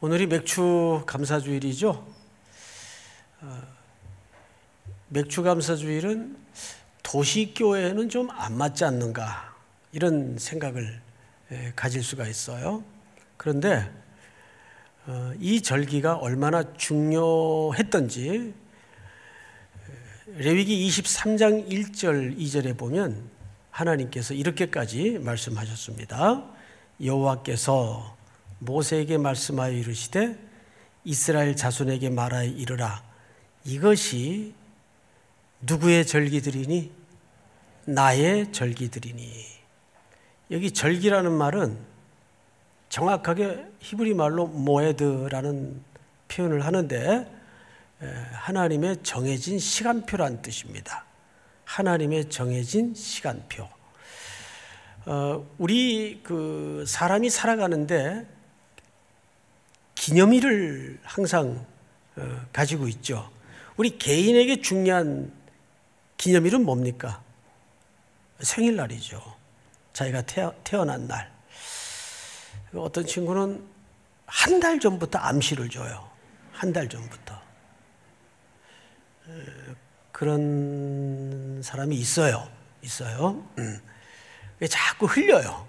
오늘이 맥주 감사주일이죠. 어, 맥주 감사주일은 도시교회는 좀 안 맞지 않는가 이런 생각을 가질 수가 있어요. 그런데 어, 이 절기가 얼마나 중요했던지 레위기 23장 1절 2절에 보면 하나님께서 이렇게까지 말씀하셨습니다. 여호와께서 모세에게 말씀하여 이르시되 이스라엘 자손에게 말하여 이르라 이것이 누구의 절기들이니 나의 절기들이니 여기 절기라는 말은 정확하게 히브리 말로 모에드라는 표현을 하는데 하나님의 정해진 시간표란 뜻입니다. 하나님의 정해진 시간표. 어, 우리 그 사람이 살아가는데 기념일을 항상 어, 가지고 있죠. 우리 개인에게 중요한 기념일은 뭡니까? 생일날이죠. 자기가 태어, 난 날. 어떤 친구는 한 달 전부터 암시를 줘요. 한 달 전부터. 그런 사람이 있어요. 있어요. 음. 자꾸 흘려요.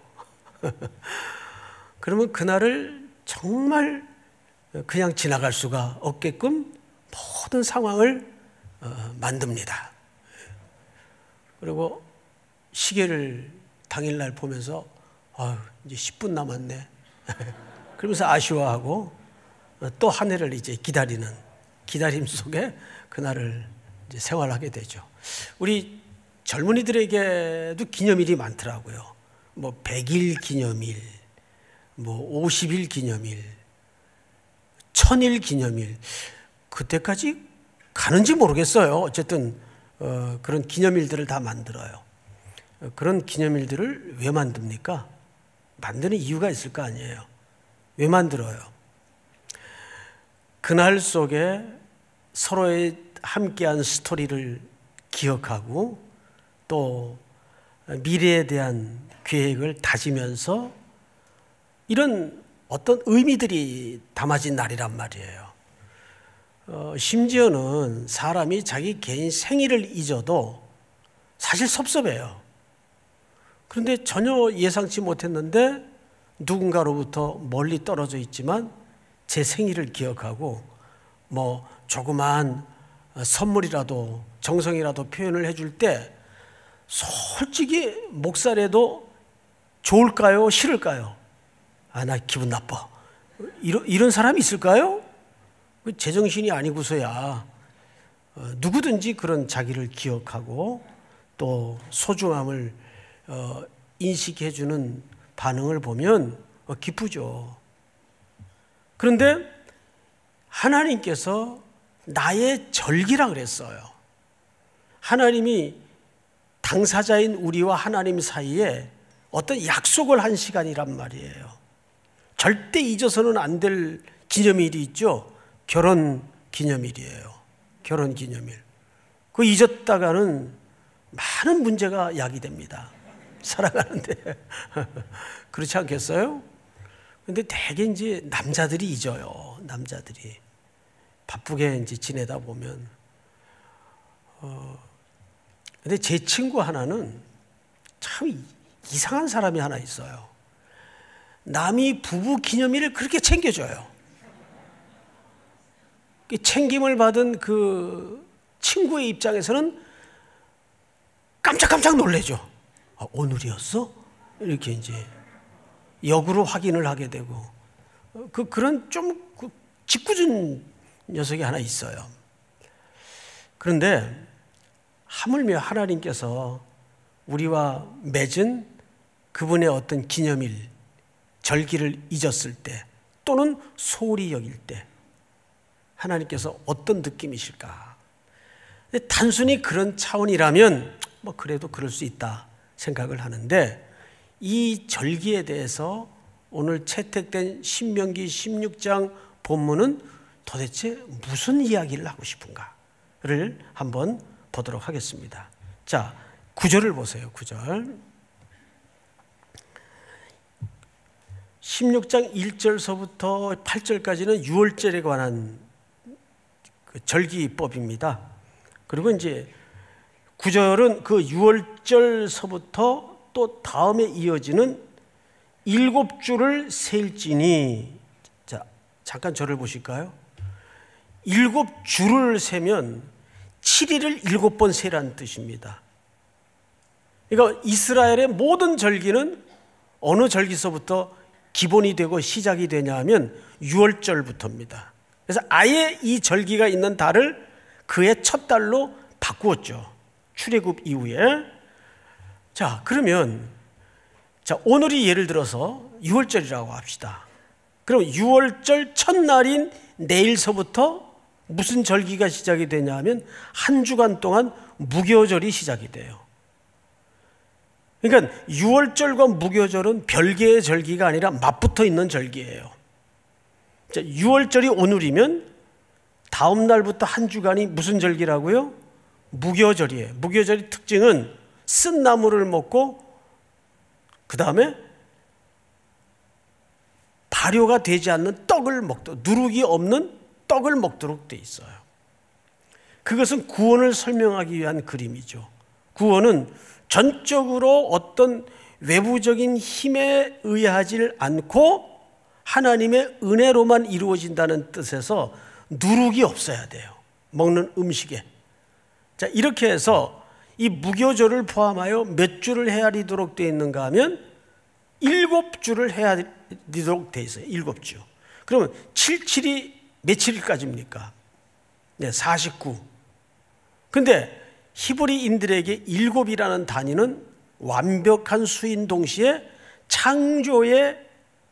그러면 그날을 정말 그냥 지나갈 수가 없게끔 모든 상황을 어, 만듭니다. 그리고 시계를 당일날 보면서 아 이제 10분 남았네. 그러면서 아쉬워하고 어, 또한 해를 이제 기다리는 기다림 속에 그날을 이제 생활하게 되죠. 우리 젊은이들에게도 기념일이 많더라고요. 뭐 100일 기념일, 뭐 50일 기념일, 천일 기념일. 그때까지 가는지 모르겠어요. 어쨌든 어, 그런 기념일들을 다 만들어요. 그런 기념일들을 왜 만듭니까? 만드는 이유가 있을 거 아니에요. 왜 만들어요? 그날 속에 서로의 함께한 스토리를 기억하고 또 미래에 대한 계획을 다지면서 이런 어떤 의미들이 담아진 날이란 말이에요. 어, 심지어는 사람이 자기 개인 생일을 잊어도 사실 섭섭해요. 그런데 전혀 예상치 못했는데 누군가로부터 멀리 떨어져 있지만 제 생일을 기억하고 뭐 조그만 선물이라도 정성이라도 표현을 해줄 때 솔직히 목살에도 좋을까요? 싫을까요? 아, 나 기분 나빠. 이런, 이런 사람이 있을까요? 그 제정신이 아니고서야 어, 누구든지 그런 자기를 기억하고 또 소중함을 어, 인식해주는 반응을 보면 어, 기쁘죠. 그런데 하나님께서 나의 절기라 그랬어요. 하나님이 당사자인 우리와 하나님 사이에 어떤 약속을 한 시간이란 말이에요. 절대 잊어서는 안 될 기념일이 있죠. 결혼 기념일이에요. 결혼 기념일. 그 잊었다가는 많은 문제가 야기됩니다. 살아가는데. 그렇지 않겠어요? 근데 대개 이제 남자들이 잊어요. 남자들이. 바쁘게 이제 지내다 보면. 어, 근데 제 친구 하나는 참 이상한 사람이 하나 있어요. 남이 부부 기념일을 그렇게 챙겨줘요. 그 챙김을 받은 그 친구의 입장에서는 깜짝깜짝 놀래죠. 아, 오늘이었어? 이렇게 이제 역으로 확인을 하게 되고 그 그런 좀그 짓궂은 녀석이 하나 있어요. 그런데 하물며 하나님께서 우리와 맺은 그분의 어떤 기념일 절기를 잊었을 때 또는 소홀히 여길 때 하나님께서 어떤 느낌이실까? 단순히 그런 차원이라면 뭐 그래도 그럴 수 있다 생각을 하는데 이 절기에 대해서 오늘 채택된 신명기 16장 본문은 도대체 무슨 이야기를 하고 싶은가를 한번 보도록 하겠습니다. 자, 구절을 보세요. 구절. 16장 1절서부터 8절까지는 6월절에 관한 그 절기법입니다. 그리고 이제 9절은 그 6월절서부터 또 다음에 이어지는 일곱 주를 세지니 자, 잠깐 저를 보실까요? 일곱 주를 세면 7일을 일곱 번 세란 뜻입니다. 그러니까 이스라엘의 모든 절기는 어느 절기서부터 기본이 되고 시작이 되냐 하면 6월절부터입니다. 그래서 아예 이 절기가 있는 달을 그의 첫 달로 바꾸었죠. 출애굽 이후에. 자, 그러면 자, 오늘이 예를 들어서 6월절이라고 합시다. 그럼 6월절 첫날인 내일서부터 무슨 절기가 시작이 되냐 하면 한 주간 동안 무교절이 시작이 돼요. 그러니까 유월절과 무교절은 별개의 절기가 아니라 맞붙어 있는 절기예요. 유월절이 오늘이면 다음 날부터 한 주간이 무슨 절기라고요? 무교절이에요. 무교절의 특징은 쓴 나무를 먹고 그 다음에 발효가 되지 않는 떡을 먹도 누룩이 없는 떡을 먹도록 돼 있어요. 그것은 구원을 설명하기 위한 그림이죠. 구원은 전적으로 어떤 외부적인 힘에 의하지 않고 하나님의 은혜로만 이루어진다는 뜻에서 누룩이 없어야 돼요. 먹는 음식에. 자, 이렇게 해서 이 무교조를 포함하여 몇 주를 헤아리도록 되어 있는가 하면 일곱 주를 헤아리도록 되어 있어요. 일곱 주. 그러면 77이 며칠까지입니까? 네, 49. 근데 히브리인들에게 일곱이라는 단위는 완벽한 수인 동시에 창조의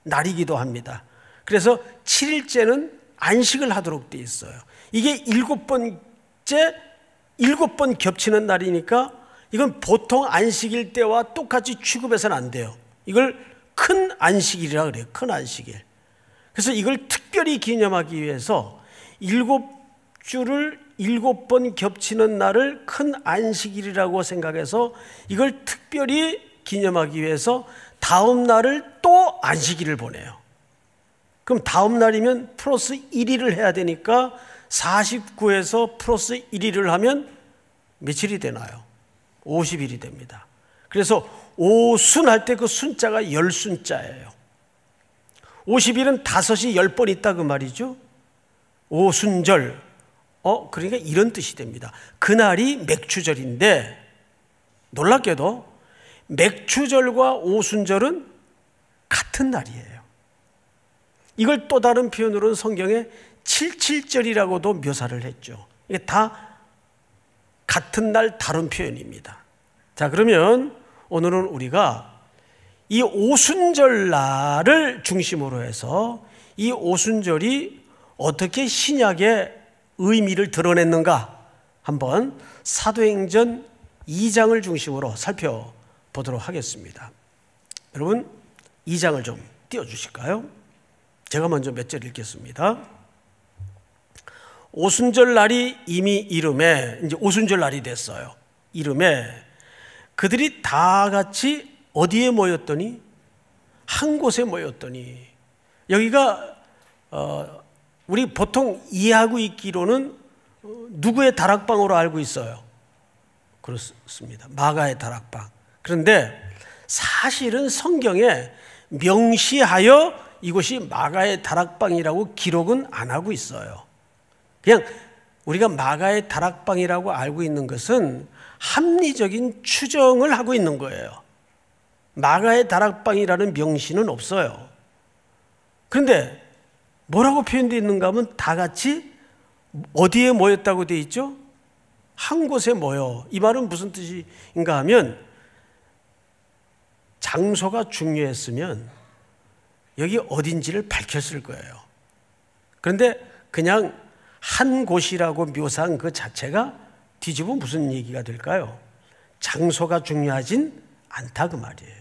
날이기도 합니다. 그래서 7일째는 안식을 하도록 돼 있어요. 이게 일곱 번째 일곱 번 겹치는 날이니까 이건 보통 안식일 때와 똑같이 취급해서는 안 돼요. 이걸 큰 안식일이라 그래요. 큰 안식일. 그래서 이걸 특별히 기념하기 위해서 일곱 주를 일곱 번 겹치는 날을 큰 안식일이라고 생각해서 이걸 특별히 기념하기 위해서 다음 날을 또 안식일을 보내요. 그럼 다음 날이면 플러스 1일을 해야 되니까 49에서 플러스 1일을 하면 며칠이 되나요? 50일이 됩니다. 그래서 오순 할 때 그 순자가 열순자예요. 50일은 다섯이 열번 있다 그 말이죠. 오순절, 어, 그러니까 이런 뜻이 됩니다. 그날이 맥추절인데 놀랍게도 맥추절과 오순절은 같은 날이에요. 이걸 또 다른 표현으로는 성경에 77절이라고도 묘사를 했죠. 이게 다 같은 날 다른 표현입니다. 자, 그러면 오늘은 우리가 이 오순절 날을 중심으로 해서 이 오순절이 어떻게 신약에 의미를 드러냈는가 한번 사도행전 2장을 중심으로 살펴보도록 하겠습니다. 여러분 2장을 좀 띄워주실까요? 제가 먼저 몇 절 읽겠습니다. 오순절 날이 이미 이름에 이제 오순절 날이 됐어요. 이름에 그들이 다 같이 어디에 모였더니 한 곳에 모였더니 여기가 어, 우리 보통 이해하고 있기로는 누구의 다락방으로 알고 있어요. 그렇습니다. 마가의 다락방. 그런데 사실은 성경에 명시하여 이곳이 마가의 다락방이라고 기록은 안 하고 있어요. 그냥 우리가 마가의 다락방이라고 알고 있는 것은 합리적인 추정을 하고 있는 거예요. 마가의 다락방이라는 명시는 없어요. 그런데 뭐라고 표현되어 있는가 하면 다 같이 어디에 모였다고 되어 있죠? 한 곳에 모여. 이 말은 무슨 뜻인가 하면 장소가 중요했으면 여기 어딘지를 밝혔을 거예요. 그런데 그냥 한 곳이라고 묘사한 그 자체가 뒤집어 무슨 얘기가 될까요? 장소가 중요하진 않다 그 말이에요.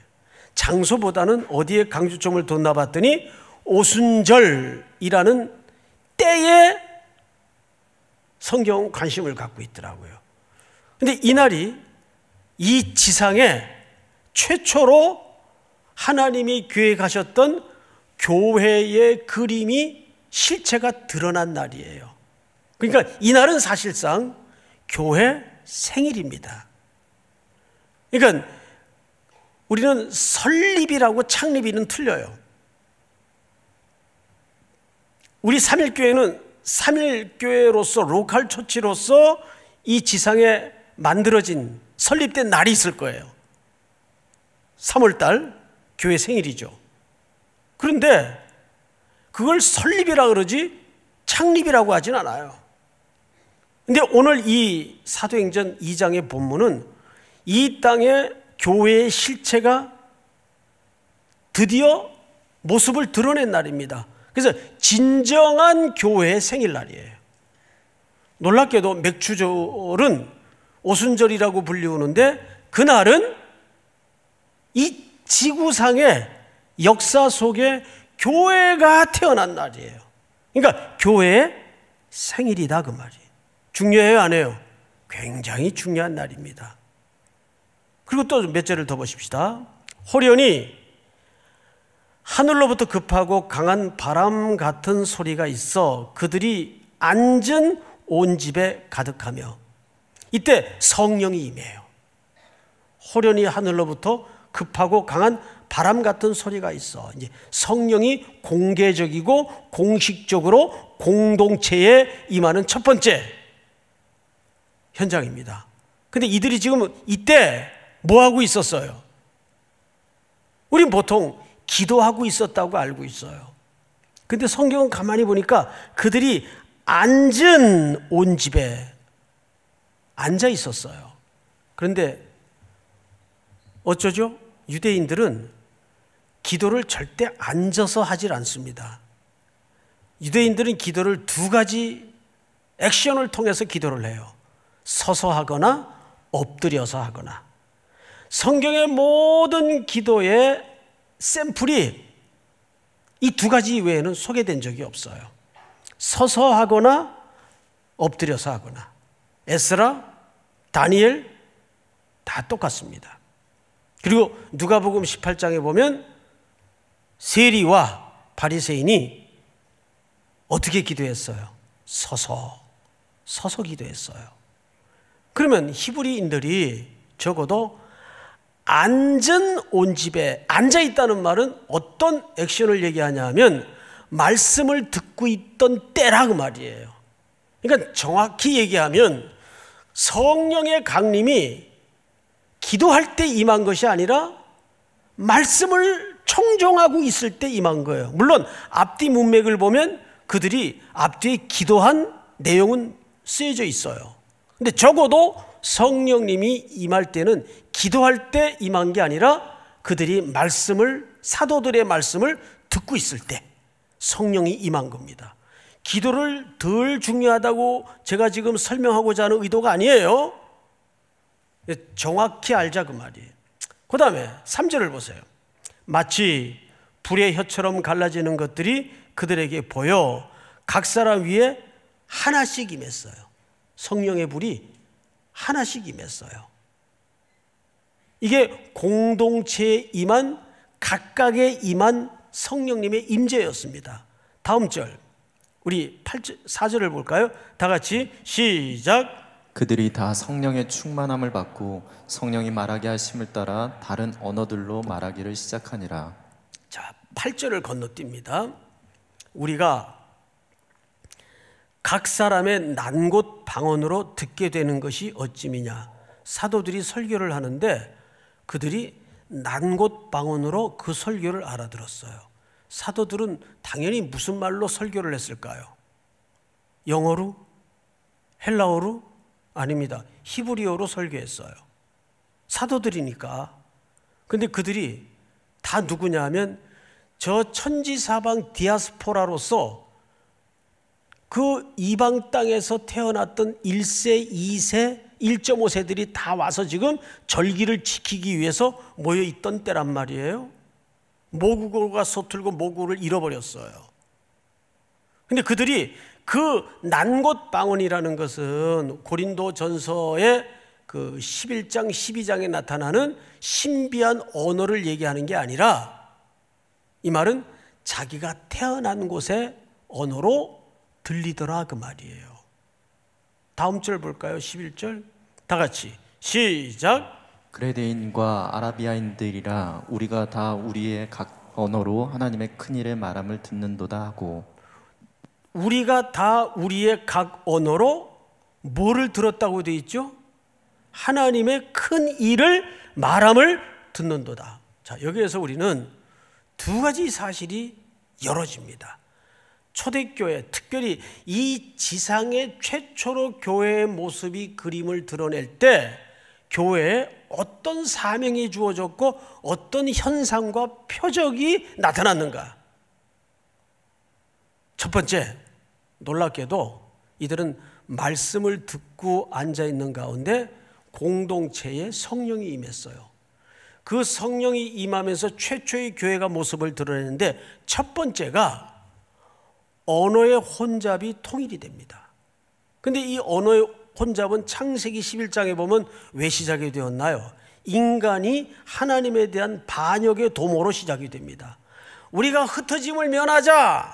장소보다는 어디에 강조점을 뒀나 봤더니 오순절이라는 때에 성경 관심을 갖고 있더라고요. 근데 이날이 이 지상에 최초로 하나님이 계획하셨던 교회의 그림이 실체가 드러난 날이에요. 그러니까 이날은 사실상 교회 생일입니다. 그러니까 우리는 설립이라고 창립이는 틀려요. 우리 삼일교회는 삼일교회로서 로컬 처치로서 이 지상에 만들어진 설립된 날이 있을 거예요. 3월달 교회 생일이죠. 그런데 그걸 설립이라 그러지 창립이라고 하진 않아요. 근데 오늘 이 사도행전 2장의 본문은 이 땅의 교회의 실체가 드디어 모습을 드러낸 날입니다. 그래서 진정한 교회의 생일날이에요. 놀랍게도 맥주절은 오순절이라고 불리우는데 그날은 이 지구상의 역사 속에 교회가 태어난 날이에요. 그러니까 교회의 생일이다 그 말이. 중요해요, 안 해요? 굉장히 중요한 날입니다. 그리고 또몇째를더 보십시다. 호련이 하늘로부터 급하고 강한 바람 같은 소리가 있어 그들이 앉은 온 집에 가득하며 이때 성령이 임해요. 호련히 하늘로부터 급하고 강한 바람 같은 소리가 있어. 이제 성령이 공개적이고 공식적으로 공동체에 임하는 첫 번째 현장입니다. 근데 이들이 지금 이때 뭐 하고 있었어요? 우린 보통 기도하고 있었다고 알고 있어요. 근데 성경은 가만히 보니까 그들이 앉은 온 집에 앉아 있었어요. 그런데 어쩌죠? 유대인들은 기도를 절대 앉아서 하질 않습니다. 유대인들은 기도를 두 가지 액션을 통해서 기도를 해요. 서서 하거나 엎드려서 하거나. 성경의 모든 기도에 샘플이 이 두 가지 외에는 소개된 적이 없어요. 서서 하거나 엎드려서 하거나 에스라, 다니엘 다 똑같습니다. 그리고 누가복음 18장에 보면 세리와 바리새인이 어떻게 기도했어요? 서서 서서 기도했어요. 그러면 히브리인들이 적어도 앉은 온 집에 앉아 있다는 말은 어떤 액션을 얘기하냐면 말씀을 듣고 있던 때라고 그 말이에요. 그러니까 정확히 얘기하면 성령의 강림이 기도할 때 임한 것이 아니라 말씀을 청종하고 있을 때 임한 거예요. 물론 앞뒤 문맥을 보면 그들이 앞뒤에 기도한 내용은 쓰여져 있어요. 근데 적어도 성령님이 임할 때는 기도할 때 임한 게 아니라 그들이 말씀을 사도들의 말씀을 듣고 있을 때 성령이 임한 겁니다. 기도를 덜 중요하다고 제가 지금 설명하고자 하는 의도가 아니에요. 정확히 알자 그 말이에요. 그 다음에 3절을 보세요. 마치 불의 혀처럼 갈라지는 것들이 그들에게 보여 각 사람 위에 하나씩 임했어요. 성령의 불이 하나씩 임했어요. 이게 공동체에 임한 각각의 임한 성령님의 임재였습니다. 다음 절 우리 4절을 볼까요? 다 같이 시작 그들이 다 성령의 충만함을 받고 성령이 말하게 하심을 따라 다른 언어들로 말하기를 시작하니라. 자, 8절을 건너뜁니다. 우리가 각 사람의 난 곳 방언으로 듣게 되는 것이 어찌미냐. 사도들이 설교를 하는데 그들이 난 곳 방언으로 그 설교를 알아들었어요. 사도들은 당연히 무슨 말로 설교를 했을까요? 영어로? 헬라어로? 아닙니다. 히브리어로 설교했어요. 사도들이니까. 근데 그들이 다 누구냐 하면 저 천지사방 디아스포라로서 그 이방 땅에서 태어났던 1세, 2세, 1.5세들이 다 와서 지금 절기를 지키기 위해서 모여 있던 때란 말이에요. 모국어가 서툴고 모국어를 잃어버렸어요. 근데 그들이 그 난곳 방언이라는 것은 고린도 전서의 그 11장, 12장에 나타나는 신비한 언어를 얘기하는 게 아니라 이 말은 자기가 태어난 곳의 언어로 들리더라 그 말이에요. 다음 절 볼까요? 11절. 다 같이 시작. 그레데인과 아라비아인들이라 우리가 다 우리의 각 언어로 하나님의 큰 일의 말함을 듣는도다 하고 우리가 다 우리의 각 언어로 뭐를 들었다고 돼 있죠? 하나님의 큰 일을 말함을 듣는도다. 자, 여기에서 우리는 두 가지 사실이 열어집니다. 초대교회 특별히 이 지상의 최초로 교회의 모습이 그림을 드러낼 때 교회에 어떤 사명이 주어졌고 어떤 현상과 표적이 나타났는가? 첫 번째, 놀랍게도 이들은 말씀을 듣고 앉아 있는 가운데 공동체에 성령이 임했어요. 그 성령이 임하면서 최초의 교회가 모습을 드러냈는데 첫 번째가 언어의 혼잡이 통일이 됩니다. 근데 이 언어의 혼잡은 창세기 11장에 보면 왜 시작이 되었나요? 인간이 하나님에 대한 반역의 도모로 시작이 됩니다. 우리가 흩어짐을 면하자.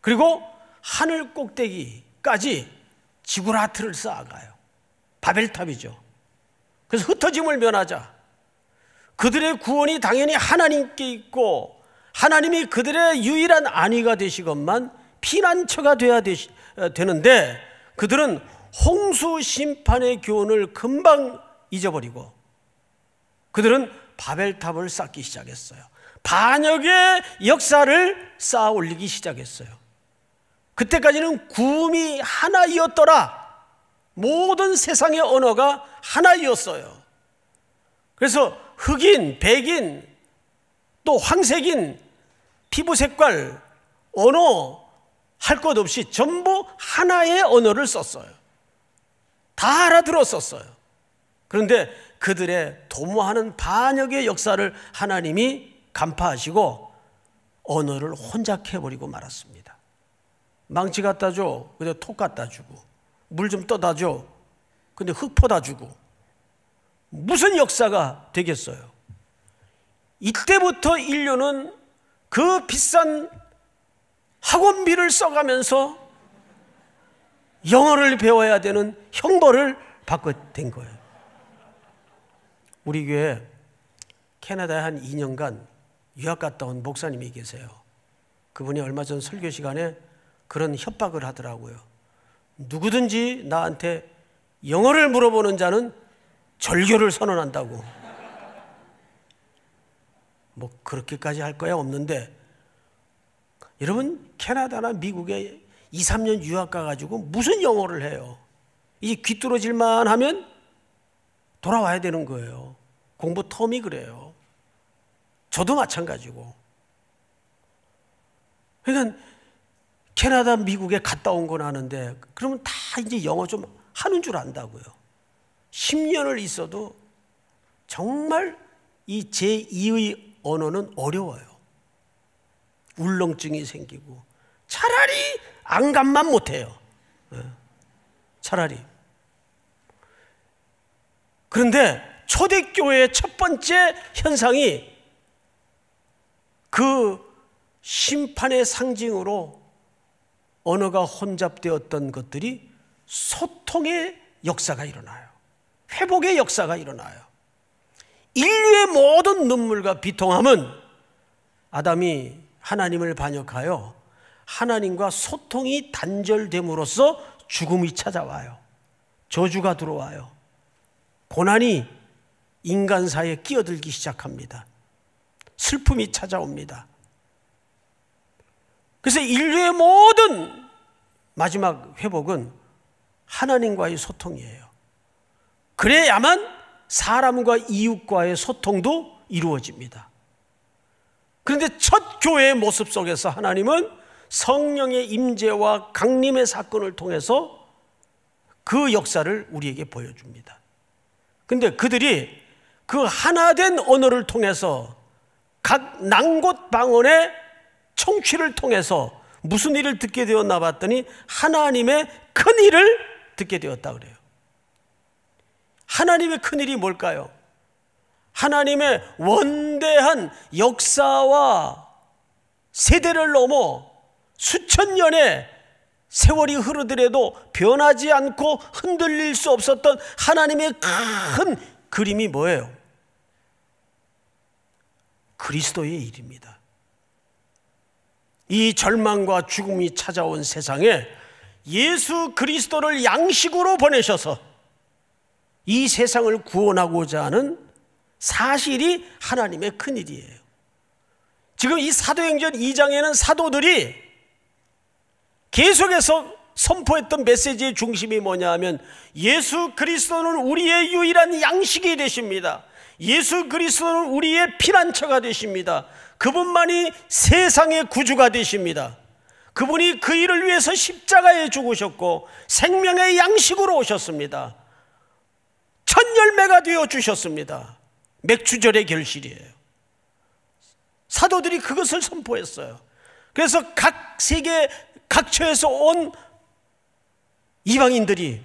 그리고 하늘 꼭대기까지 지구라트를 쌓아가요. 바벨탑이죠. 그래서 흩어짐을 면하자. 그들의 구원이 당연히 하나님께 있고 하나님이 그들의 유일한 안위가 되시건만 피난처가 되어야 되시, 어, 되는데 그들은 홍수 심판의 교훈을 금방 잊어버리고 그들은 바벨탑을 쌓기 시작했어요. 반역의 역사를 쌓아 올리기 시작했어요. 그때까지는 구음이 하나이었더라. 모든 세상의 언어가 하나이었어요. 그래서 흑인, 백인, 또 황색인 피부 색깔, 언어 할 것 없이 전부 하나의 언어를 썼어요. 다 알아들었었어요. 그런데 그들의 도모하는 반역의 역사를 하나님이 간파하시고 언어를 혼잡해버리고 말았습니다. 망치 갖다 줘. 근데 톡 갖다 주고. 물 좀 떠다 줘. 근데 흙 퍼다 주고. 무슨 역사가 되겠어요? 이때부터 인류는 그 비싼 학원비를 써가면서 영어를 배워야 되는 형벌을 받게 된 거예요. 우리 교회 캐나다에 한 2년간 유학 갔다 온 목사님이 계세요. 그분이 얼마 전 설교 시간에 그런 협박을 하더라고요. 누구든지 나한테 영어를 물어보는 자는 절교를 선언한다고. 뭐 그렇게까지 할 거야 없는데 여러분 캐나다나 미국에 2, 3년 유학 가가지고 무슨 영어를 해요. 이제 귀뚫어질만 하면 돌아와야 되는 거예요. 공부 텀이 그래요. 저도 마찬가지고. 그러니까 캐나다, 미국에 갔다 온 건 아는데 그러면 다 이제 영어 좀 하는 줄 안다고요. 10년을 있어도 정말 이 제2의 언어는 어려워요. 울렁증이 생기고 차라리 안감만 못해요. 예. 차라리. 그런데 초대교회의 첫 번째 현상이 그 심판의 상징으로 언어가 혼잡되었던 것들이 소통의 역사가 일어나요. 회복의 역사가 일어나요. 인류의 모든 눈물과 비통함은 아담이 하나님을 반역하여 하나님과 소통이 단절됨으로써 죽음이 찾아와요. 저주가 들어와요. 고난이 인간사에 끼어들기 시작합니다. 슬픔이 찾아옵니다. 그래서 인류의 모든 마지막 회복은 하나님과의 소통이에요. 그래야만 사람과 이웃과의 소통도 이루어집니다. 그런데 첫 교회의 모습 속에서 하나님은 성령의 임재와 강림의 사건을 통해서 그 역사를 우리에게 보여줍니다. 근데 그들이 그 하나된 언어를 통해서 각 낭곳방언의 청취를 통해서 무슨 일을 듣게 되었나 봤더니 하나님의 큰 일을 듣게 되었다 그래요. 하나님의 큰일이 뭘까요? 하나님의 원대한 역사와 세대를 넘어 수천 년의 세월이 흐르더라도 변하지 않고 흔들릴 수 없었던 하나님의 큰 그림이 뭐예요? 그리스도의 일입니다. 이 절망과 죽음이 찾아온 세상에 예수 그리스도를 양식으로 보내셔서 이 세상을 구원하고자 하는 사실이 하나님의 큰 일이에요. 지금 이 사도행전 2장에는 사도들이 계속해서 선포했던 메시지의 중심이 뭐냐 하면 예수 그리스도는 우리의 유일한 양식이 되십니다. 예수 그리스도는 우리의 피난처가 되십니다. 그분만이 세상의 구주가 되십니다. 그분이 그 일을 위해서 십자가에 죽으셨고 생명의 양식으로 오셨습니다. 첫 열매가 되어 주셨습니다. 맥주절의 결실이에요. 사도들이 그것을 선포했어요. 그래서 각 세계 각처에서 온 이방인들이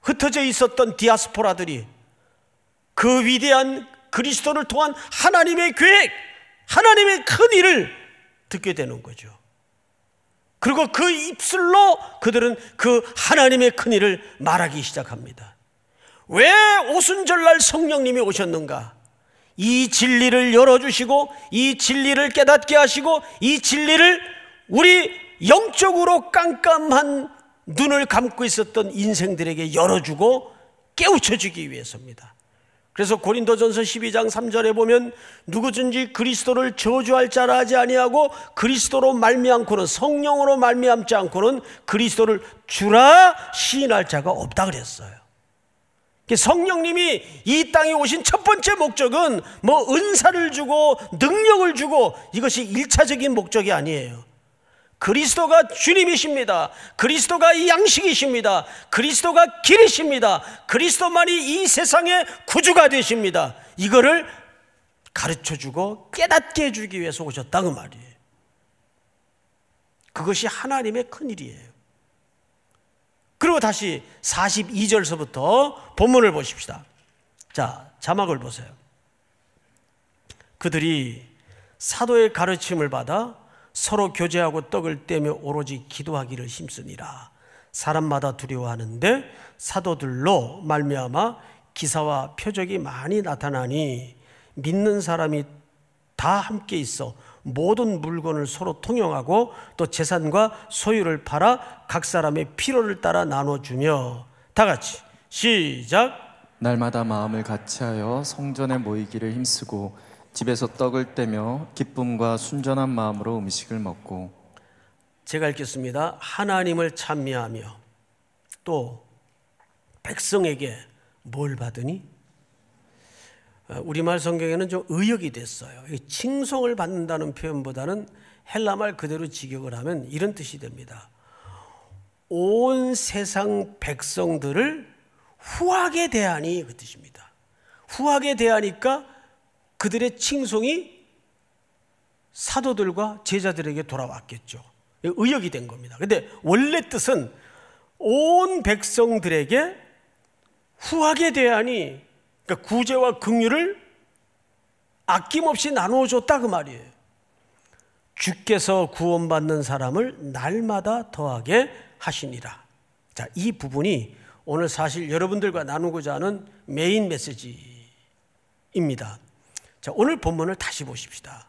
흩어져 있었던 디아스포라들이 그 위대한 그리스도를 통한 하나님의 계획, 하나님의 큰 일을 듣게 되는 거죠. 그리고 그 입술로 그들은 그 하나님의 큰 일을 말하기 시작합니다. 왜 오순절날 성령님이 오셨는가? 이 진리를 열어주시고, 이 진리를 깨닫게 하시고, 이 진리를 우리 영적으로 깜깜한 눈을 감고 있었던 인생들에게 열어주고 깨우쳐주기 위해서입니다. 그래서 고린도전서 12장 3절에 보면 누구든지 그리스도를 저주할 자라 하지 아니하고 그리스도로 말미암고는 성령으로 말미암지 않고는 그리스도를 주라 시인할 자가 없다 그랬어요. 그 성령님이 이 땅에 오신 첫 번째 목적은 뭐 은사를 주고 능력을 주고 이것이 1차적인 목적이 아니에요. 그리스도가 주님이십니다. 그리스도가 양식이십니다. 그리스도가 길이십니다. 그리스도만이 이 세상의 구주가 되십니다. 이거를 가르쳐 주고 깨닫게 해주기 위해서 오셨다 그 말이에요. 그것이 하나님의 큰일이에요. 그리고 다시 42절서부터 본문을 보십시다. 자, 자막을 보세요. 그들이 사도의 가르침을 받아 서로 교제하고 떡을 떼며 오로지 기도하기를 힘쓰니라. 사람마다 두려워하는데 사도들로 말미암아 기사와 표적이 많이 나타나니 믿는 사람이 다 함께 있어 모든 물건을 서로 통용하고 또 재산과 소유를 팔아 각 사람의 필요를 따라 나눠주며 다 같이 시작 날마다 마음을 같이하여 성전에 모이기를 힘쓰고 집에서 떡을 떼며 기쁨과 순전한 마음으로 음식을 먹고 제가 읽겠습니다. 하나님을 찬미하며 또 백성에게 뭘 받으니? 어, 우리말 성경에는 좀 의역이 됐어요. 칭송을 받는다는 표현보다는 헬라말 그대로 직역을 하면 이런 뜻이 됩니다. 온 세상 백성들을 후하게 대하니 그 뜻입니다. 후하게 대하니까 그들의 칭송이 사도들과 제자들에게 돌아왔겠죠. 의역이 된 겁니다. 근데 원래 뜻은 온 백성들에게 후하게 대하니 그러니까 구제와 긍휼을 아낌없이 나누어 줬다 그 말이에요. 주께서 구원받는 사람을 날마다 더하게 하시니라. 자, 이 부분이 오늘 사실 여러분들과 나누고자 하는 메인 메시지입니다. 자, 오늘 본문을 다시 보십시다.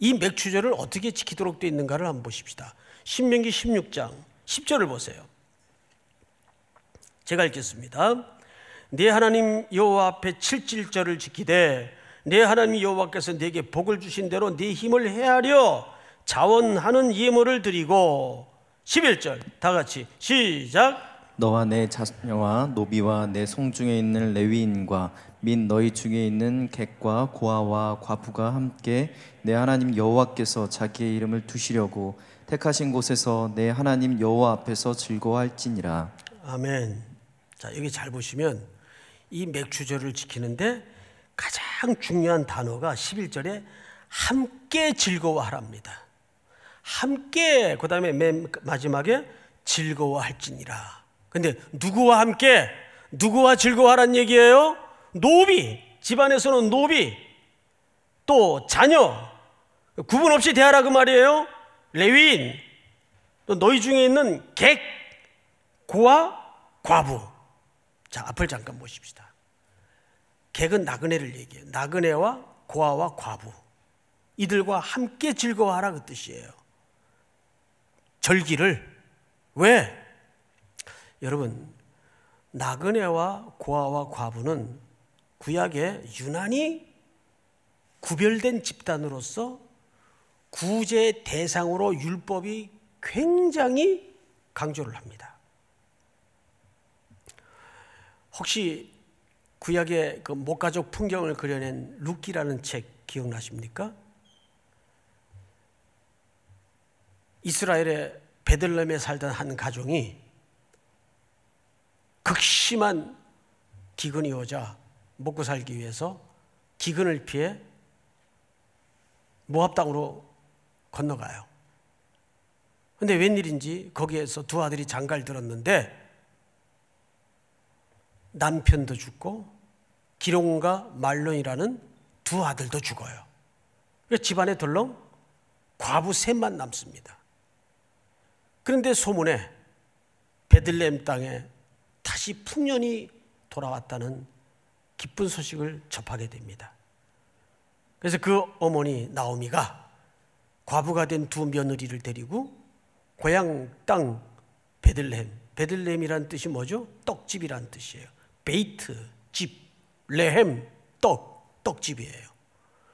이 맥추절을 어떻게 지키도록 되어 있는가를 한번 보십시다. 신명기 16장 10절을 보세요. 제가 읽겠습니다. 네 하나님 여호와 앞에 칠칠절을 지키되 네 하나님 여호와께서 네게 복을 주신 대로 네 힘을 헤아려 자원하는 예물을 드리고 11절 다 같이 시작 너와 내 자녀와 노비와 내 송중에 있는 레위인과 및 너희 중에 있는 객과 고아와 과부가 함께 내 하나님 여호와께서 자기의 이름을 두시려고 택하신 곳에서 내 하나님 여호와 앞에서 즐거워할지니라. 아멘. 자 여기 잘 보시면 이 맥주절을 지키는데 가장 중요한 단어가 11절에 함께 즐거워하랍니다. 함께 그다음에 맨 마지막에 즐거워할지니라. 근데 누구와 함께 누구와 즐거워하란 얘기예요? 노비 집안에서는 노비 또 자녀 구분 없이 대하라 그 말이에요. 레위인 또 너희 중에 있는 객 고아 과부 자, 앞을 잠깐 보십시다. 객은 나그네를 얘기해요. 나그네와 고아와 과부. 이들과 함께 즐거워하라 그 뜻이에요. 절기를. 왜? 여러분, 나그네와 고아와 과부는 구약에 유난히 구별된 집단으로서 구제 대상으로 율법이 굉장히 강조를 합니다. 혹시 구약의 그 목가족 풍경을 그려낸 룻기라는 책 기억나십니까? 이스라엘의 베들렘에 살던 한 가정이 극심한 기근이 오자 먹고 살기 위해서 기근을 피해 모압 땅으로 건너가요. 근데 웬일인지 거기에서 두 아들이 장가를 들었는데 남편도 죽고 기룡과 말론이라는 두 아들도 죽어요. 그래서 집안에 덜렁 과부 셋만 남습니다. 그런데 소문에 베들레헴 땅에 다시 풍년이 돌아왔다는 기쁜 소식을 접하게 됩니다. 그래서 그 어머니 나오미가 과부가 된 두 며느리를 데리고 고향 땅 베들레헴 베들레헴이란 뜻이 뭐죠? 떡집이란 뜻이에요. 베이트 집, 레헴 떡, 떡집이에요.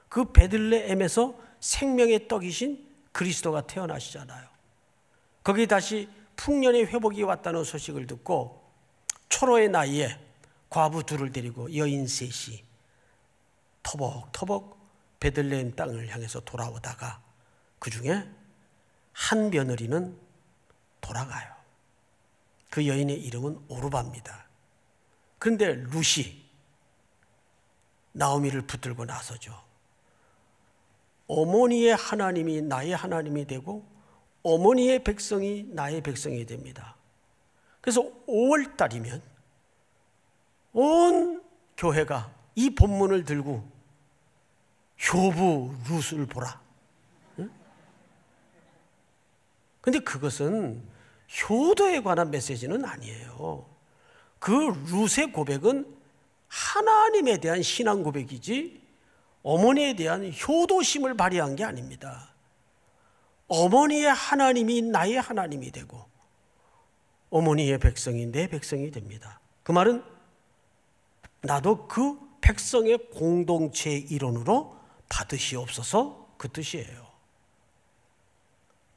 그 베들레헴에서 생명의 떡이신 그리스도가 태어나시잖아요. 거기 다시 풍년의 회복이 왔다는 소식을 듣고 초로의 나이에 과부 둘을 데리고 여인 셋이 터벅터벅 베들레헴 땅을 향해서 돌아오다가 그 중에 한 며느리는 돌아가요. 그 여인의 이름은 오르바입니다. 그런데 루시 나오미를 붙들고 나서죠. 어머니의 하나님이 나의 하나님이 되고 어머니의 백성이 나의 백성이 됩니다. 그래서 5월 달이면 온 교회가 이 본문을 들고 효부 루스를 보라. 응? 근데 그것은 효도에 관한 메시지는 아니에요. 그 룻의 고백은 하나님에 대한 신앙 고백이지 어머니에 대한 효도심을 발휘한 게 아닙니다. 어머니의 하나님이 나의 하나님이 되고 어머니의 백성이 내 백성이 됩니다. 그 말은 나도 그 백성의 공동체의 일원으로 받으시옵소서 그 뜻이에요.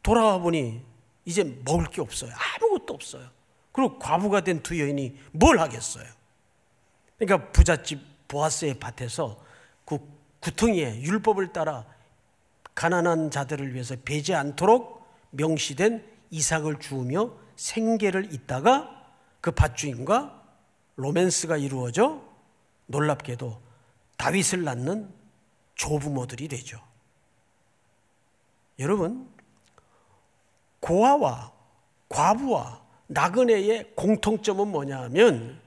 돌아와 보니 이제 먹을 게 없어요. 아무것도 없어요. 그리고 과부가 된 두 여인이 뭘 하겠어요? 그러니까 부잣집 보아스의 밭에서 그 구퉁이에 율법을 따라 가난한 자들을 위해서 베지 않도록 명시된 이삭을 주우며 생계를 잇다가 그 밭주인과 로맨스가 이루어져 놀랍게도 다윗을 낳는 조부모들이 되죠. 여러분, 고아와 과부와 나그네의 공통점은 뭐냐면 하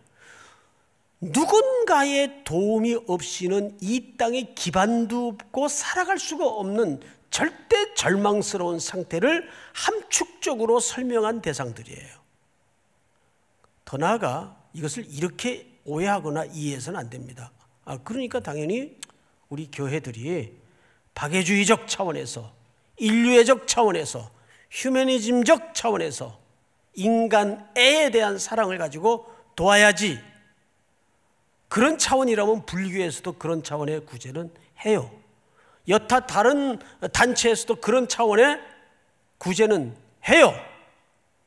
누군가의 도움이 없이는 이 땅에 기반도 없고 살아갈 수가 없는 절대 절망스러운 상태를 함축적으로 설명한 대상들이에요. 더 나아가 이것을 이렇게 오해하거나 이해해서는 안 됩니다. 아, 그러니까 당연히 우리 교회들이 박애주의적 차원에서 인류애적 차원에서 휴머니즘적 차원에서 인간애에 대한 사랑을 가지고 도와야지. 그런 차원이라면 불교에서도 그런 차원의 구제는 해요. 여타 다른 단체에서도 그런 차원의 구제는 해요.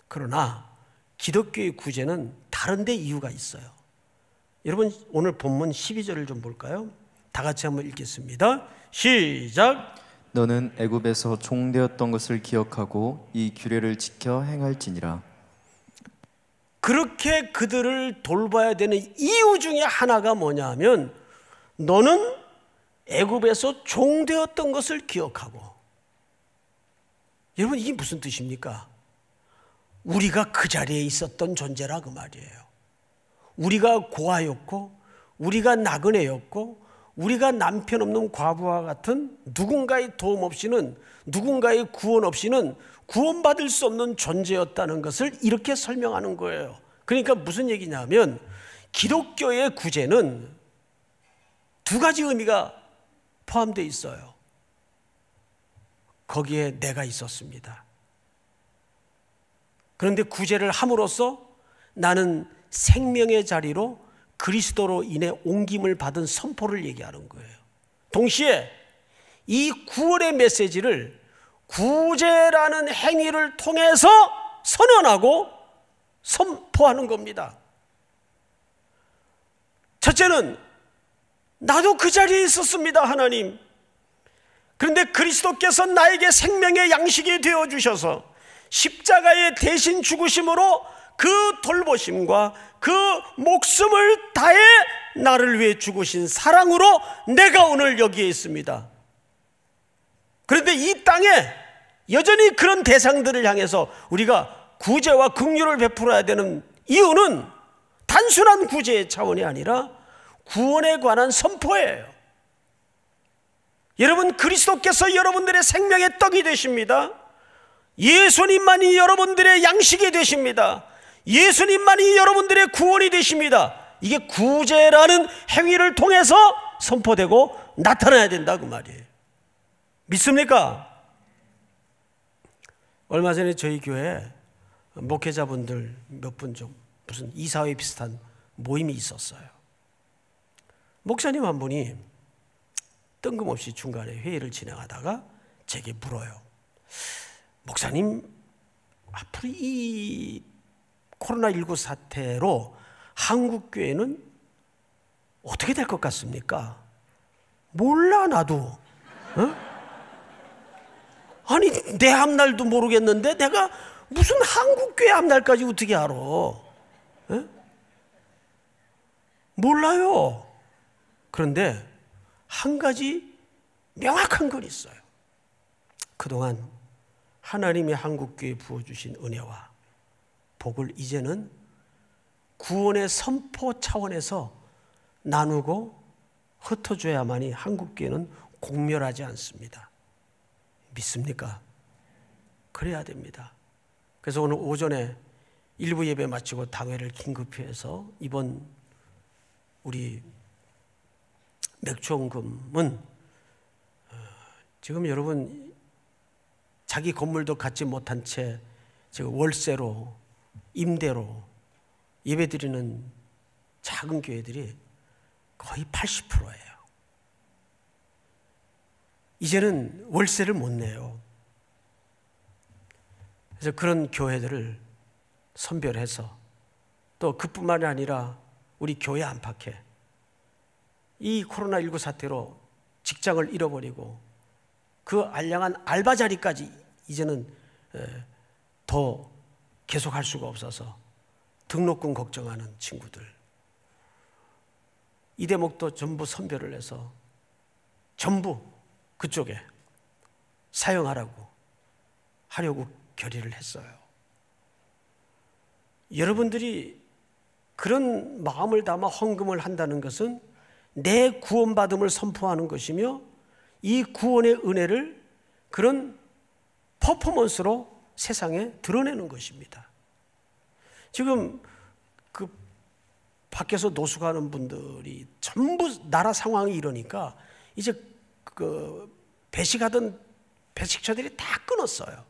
그러나 기독교의 구제는 다른데 이유가 있어요. 여러분 오늘 본문 12절을 좀 볼까요? 다 같이 한번 읽겠습니다. 시작. 너는 애굽에서 종되었던 것을 기억하고 이 규례를 지켜 행할지니라. 그렇게 그들을 돌봐야 되는 이유 중에 하나가 뭐냐면 너는 애굽에서 종되었던 것을 기억하고 여러분 이게 무슨 뜻입니까? 우리가 그 자리에 있었던 존재라 그 말이에요. 우리가 고아였고 우리가 나그네였고 우리가 남편 없는 과부와 같은 누군가의 도움 없이는 누군가의 구원 없이는 구원받을 수 없는 존재였다는 것을 이렇게 설명하는 거예요. 그러니까 무슨 얘기냐면 기독교의 구제는 두 가지 의미가 포함되어 있어요. 거기에 내가 있었습니다. 그런데 구제를 함으로써 나는 생명의 자리로 그리스도로 인해 옮김을 받은 선포를 얘기하는 거예요. 동시에 이 구원의 메시지를 구제라는 행위를 통해서 선언하고 선포하는 겁니다. 첫째는 나도 그 자리에 있었습니다, 하나님. 그런데 그리스도께서 나에게 생명의 양식이 되어 주셔서 십자가에 대신 죽으심으로 그 돌보심과 그 목숨을 다해 나를 위해 죽으신 사랑으로 내가 오늘 여기에 있습니다. 그런데 이 땅에 여전히 그런 대상들을 향해서 우리가 구제와 긍휼을 베풀어야 되는 이유는 단순한 구제의 차원이 아니라 구원에 관한 선포예요. 여러분 그리스도께서 여러분들의 생명의 떡이 되십니다. 예수님만이 여러분들의 양식이 되십니다. 예수님만이 여러분들의 구원이 되십니다. 이게 구제라는 행위를 통해서 선포되고 나타나야 된다 그 말이에요. 믿습니까? 얼마 전에 저희 교회 목회자분들 몇 분 좀 무슨 이사회 비슷한 모임이 있었어요. 목사님 한 분이 뜬금없이 중간에 회의를 진행하다가 제게 물어요. 목사님, 앞으로 이 코로나19 사태로 한국교회는 어떻게 될 것 같습니까? 몰라, 나도. 어? 아니 내 앞날도 모르겠는데 내가 무슨 한국교회 앞날까지 어떻게 알아? 에? 예? 몰라요. 그런데 한 가지 명확한 건 있어요. 그동안 하나님이 한국교회에 부어주신 은혜와 복을 이제는 구원의 선포 차원에서 나누고 흩어줘야만이 한국교회는 공멸하지 않습니다. 믿습니까? 그래야 됩니다. 그래서 오늘 오전에 일부 예배 마치고 당회를 긴급히 해서 이번 우리 맥주원금은 어, 지금 여러분 자기 건물도 갖지 못한 채 지금 월세로 임대로 예배드리는 작은 교회들이 거의 80%예요. 이제는 월세를 못 내요. 그래서 그런 교회들을 선별해서 또 그뿐만이 아니라 우리 교회 안팎에 이 코로나19 사태로 직장을 잃어버리고 그 알량한 알바 자리까지 이제는 더 계속할 수가 없어서 등록금 걱정하는 친구들 이 대목도 전부 선별을 해서 전부 그쪽에 사용하라고 하려고 결의를 했어요. 여러분들이 그런 마음을 담아 헌금을 한다는 것은 내 구원받음을 선포하는 것이며 이 구원의 은혜를 그런 퍼포먼스로 세상에 드러내는 것입니다. 지금 그 밖에서 노숙하는 분들이 전부 나라 상황이 이러니까 이제 그 배식하던 배식처들이 다 끊었어요.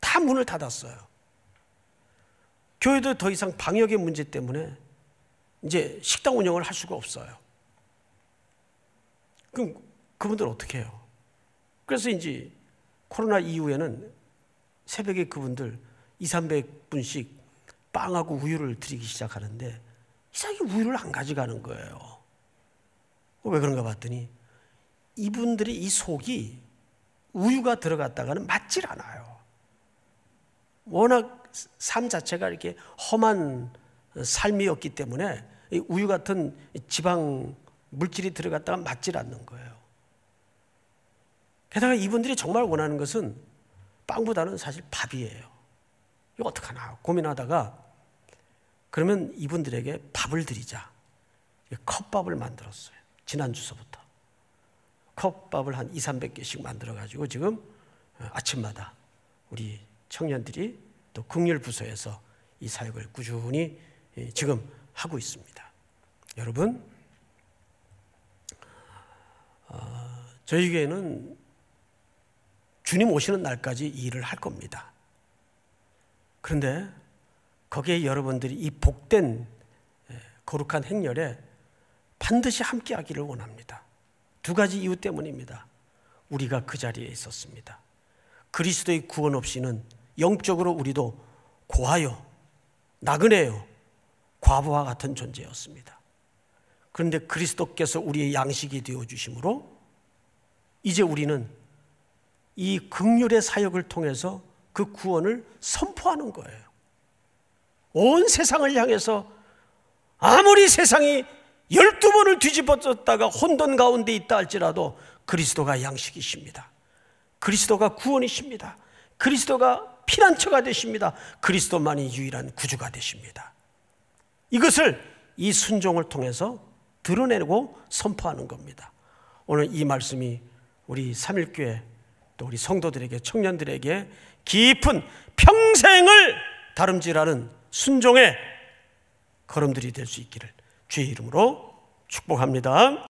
다 문을 닫았어요. 교회도 더 이상 방역의 문제 때문에 이제 식당 운영을 할 수가 없어요. 그럼 그분들 어떻게 해요? 그래서 이제 코로나 이후에는 새벽에 그분들 2, 300분씩 빵하고 우유를 드리기 시작하는데 이상하게 우유를 안 가져가는 거예요. 어, 왜 그런가 봤더니 이분들이 이 속이 우유가 들어갔다가는 맞질 않아요. 워낙 삶 자체가 이렇게 험한 삶이었기 때문에 우유 같은 지방 물질이 들어갔다가 맞질 않는 거예요. 게다가 이분들이 정말 원하는 것은 빵보다는 사실 밥이에요. 이거 어떡하나 고민하다가 그러면 이분들에게 밥을 드리자. 컵밥을 만들었어요. 지난주서부터. 컵밥을 한 2, 300개씩 만들어 가지고 지금 어, 아침마다 우리 청년들이 또 국률 부서에서 이 사역을 꾸준히 예, 지금 하고 있습니다. 여러분 어, 저희 교회는 주님 오시는 날까지 일을 할 겁니다. 그런데 거기에 여러분들이 이 복된 예, 거룩한 행렬에 반드시 함께 하기를 원합니다. 두 가지 이유 때문입니다. 우리가 그 자리에 있었습니다. 그리스도의 구원 없이는 영적으로 우리도 고하여 나그네요 과부와 같은 존재였습니다. 그런데 그리스도께서 우리의 양식이 되어 주심으로 이제 우리는 이 극률의 사역을 통해서 그 구원을 선포하는 거예요. 온 세상을 향해서 아무리 세상이 열두 번을 뒤집어졌다가 혼돈 가운데 있다 할지라도 그리스도가 양식이십니다. 그리스도가 구원이십니다. 그리스도가 피난처가 되십니다. 그리스도만이 유일한 구주가 되십니다. 이것을 이 순종을 통해서 드러내고 선포하는 겁니다. 오늘 이 말씀이 우리 삼일교회 또 우리 성도들에게 청년들에게 깊은 평생을 다름질하는 순종의 걸음들이 될 수 있기를 주의 이름으로 축복합니다.